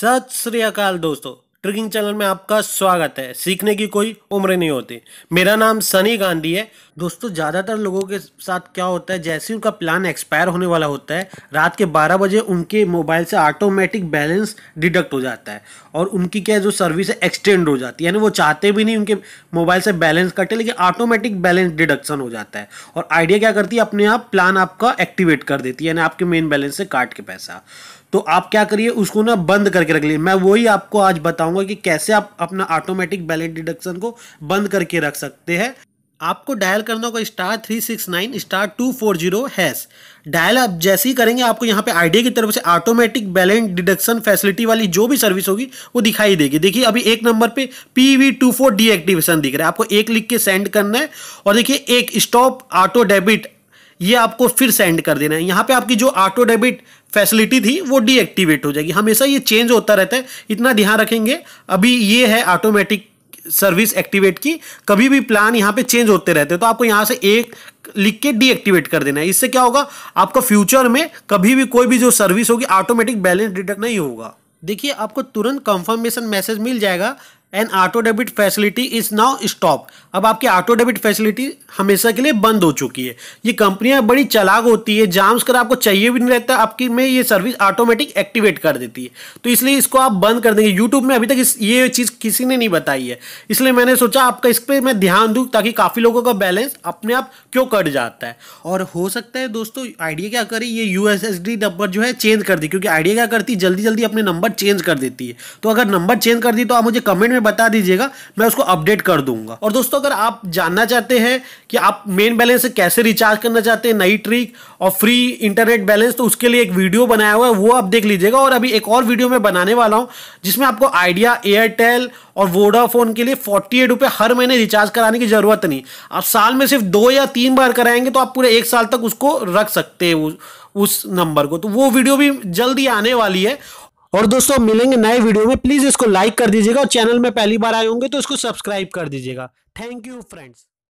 सत श्री अकाल दोस्तों ट्रिकिंग चैनल में आपका स्वागत है सीखने की कोई उम्र नहीं होती मेरा नाम सनी गांधी है दोस्तों ज़्यादातर लोगों के साथ क्या होता है जैसे ही उनका प्लान एक्सपायर होने वाला होता है रात के 12 बजे उनके मोबाइल से ऑटोमेटिक बैलेंस डिडक्ट हो जाता है और उनकी क्या जो सर्विस है एक्सटेंड हो जाती है यानी वो चाहते भी नहीं उनके मोबाइल से बैलेंस कटे लेकिन ऑटोमेटिक बैलेंस डिडक्शन हो जाता है और आइडिया क्या करती है अपने आप प्लान आपका एक्टिवेट कर देती है यानी आपके मेन बैलेंस से काट के पैसा तो आप क्या करिए उसको ना बंद करके रख लीजिए मैं वही आपको आज बताऊंगा कि कैसे आप अपना ऑटोमेटिक बैलेंस डिडक्शन को बंद करके रख सकते हैं आपको डायल करना होगा star three six nine star two four zero hash dial आप जैसे ही करेंगे आपको यहाँ पे आईडिया की तरफ से ऑटोमेटिक बैलेंस डिडक्शन फैसिलिटी वाली जो भी सर्विस होगी वो दिखाई देगी देखिए अभी एक नंबर पे P V two four deactivation दिख रहा है आपको एक लिख के सेंड करना है और देखिए एक स्टॉप ऑटो डेबिट ये आपको फिर सेंड कर देना है यहाँ पे आपकी जो ऑटो डेबिट फैसिलिटी थी वो डीएक्टिवेट हो जाएगी हमेशा ये चेंज होता रहता है इतना ध्यान रखेंगे अभी ये है ऑटोमेटिक सर्विस एक्टिवेट की कभी भी प्लान यहाँ पे चेंज होते रहते हैं तो आपको यहाँ से एक लिख के डीएक्टिवेट कर देना है इससे क्या होगा आपका फ्यूचर में कभी भी कोई भी जो सर्विस होगी ऑटोमेटिक बैलेंस डिटेक्ट नहीं होगा देखिए आपको तुरंत कंफर्मेशन मैसेज मिल जाएगा and auto debit facility is now stop अब आपकी ऑटो डेबिट फैसिलिटी हमेशा के लिए बंद हो चुकी है ये कंपनियां बड़ी चलाक होती है जाम्स कर आपको चाहिए भी नहीं रहता आपकी में ये सर्विस ऑटोमेटिक एक्टिवेट कर देती है तो इसलिए इसको आप बंद कर देंगे यूट्यूब में अभी तक इस ये चीज़ किसी ने नहीं बताई है इसलिए मैंने सोचा आपका इस पर मैं ध्यान दूँ ताकि काफ़ी लोगों का बैलेंस अपने आप क्यों कट जाता है और हो सकता है दोस्तों आइडिया क्या करी ये यू नंबर जो है चेंज कर दी क्योंकि आइडिया क्या करती जल्दी जल्दी अपने नंबर चेंज कर देती है तो अगर नंबर चेंज कर दी तो आप मुझे कमेंट में में बता दीजिएगा मैं उसको अपडेट कर दूंगा और दोस्तों अगर आप जानना चाहते हैं कि आप मेन बैलेंस से कैसे रिचार्ज करना चाहते हैं नई ट्रिक और फ्री इंटरनेट बैलेंस तो उसके लिए एक वीडियो बनाया हुआ है वो आप देख लीजिएगा और अभी एक और वीडियो मैं बनाने वाला हूँ जिसमें आपको आइडिया एयरटेल और वोडाफोन के लिए फोर्टी एट रुपये हर महीने रिचार्ज कराने की ज़रूरत नहीं आप साल में सिर्फ दो या तीन बार कराएंगे तो आप पूरे एक साल तक उसको रख सकते हैं उस नंबर को तो वो वीडियो भी जल्दी आने वाली है और दोस्तों मिलेंगे नए वीडियो में प्लीज़ इसको लाइक कर दीजिएगा और चैनल में पहली बार आए होंगे तो इसको सब्सक्राइब कर दीजिएगा थैंक यू फ्रेंड्स